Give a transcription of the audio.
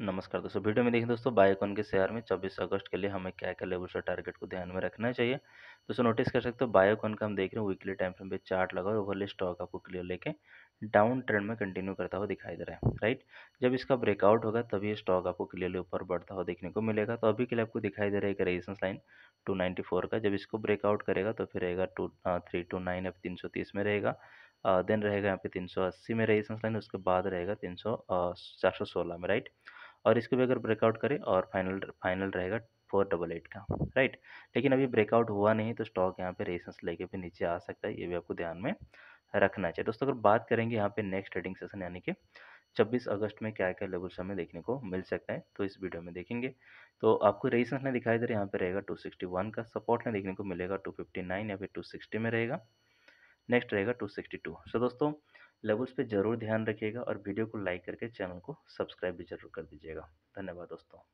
नमस्कार दोस्तों वीडियो में देखें दोस्तों बायोकॉन के शेयर में 24 अगस्त के लिए हमें क्या क्या लेवल से टारगेट को ध्यान में रखना चाहिए दोस्तों नोटिस कर सकते हो बायोकॉन का हम देख रहे हैं वीकली टाइम फ्रेम पे चार्ट लगा और ओवरली स्टॉक आपको क्लियर लेके डाउन ट्रेंड में कंटिन्यू करता हुआ दिखाई दे रहा है राइट जब इसका ब्रेकआउट होगा तभी स्टॉक आपको क्लियरली ऊपर बढ़ता हुआ देखने को मिलेगा तो अभी के लिए आपको दिखाई दे रहा है एक रेजिस्टेंस लाइन 294 का जब इसको ब्रेकआउट करेगा तो फिर रहेगा टू थ्री टू नाइन या तीन सौ तीस में रहेगा देन रहेगा यहाँ पे तीन सौ अस्सी में रेजिस्टेंस लाइन उसके बाद रहेगा तीन सौ चार सौ सोलह में राइट और इसको भी अगर ब्रेकआउट करें और फाइनल फाइनल रहेगा फोर डबल एट का राइट लेकिन अभी ब्रेकआउट हुआ नहीं तो स्टॉक यहाँ पे रेसेंस लेके भी नीचे आ सकता है ये भी आपको ध्यान में रखना चाहिए दोस्तों अगर बात करेंगे यहाँ पे नेक्स्ट ट्रेडिंग सेशन यानी कि 26 अगस्त में क्या क्या लेवल हमें देखने को मिल सकता है तो इस वीडियो में देखेंगे तो आपको रेसेंस ने दिखाई दे रहा है यहाँ पे रहेगा टू का सपोर्ट ने देखने को मिलेगा टू या फिर टू में रहेगा नेक्स्ट रहेगा टू सो दोस्तों उस पर ज़रूर ध्यान रखिएगा और वीडियो को लाइक करके चैनल को सब्सक्राइब भी जरूर कर दीजिएगा धन्यवाद दोस्तों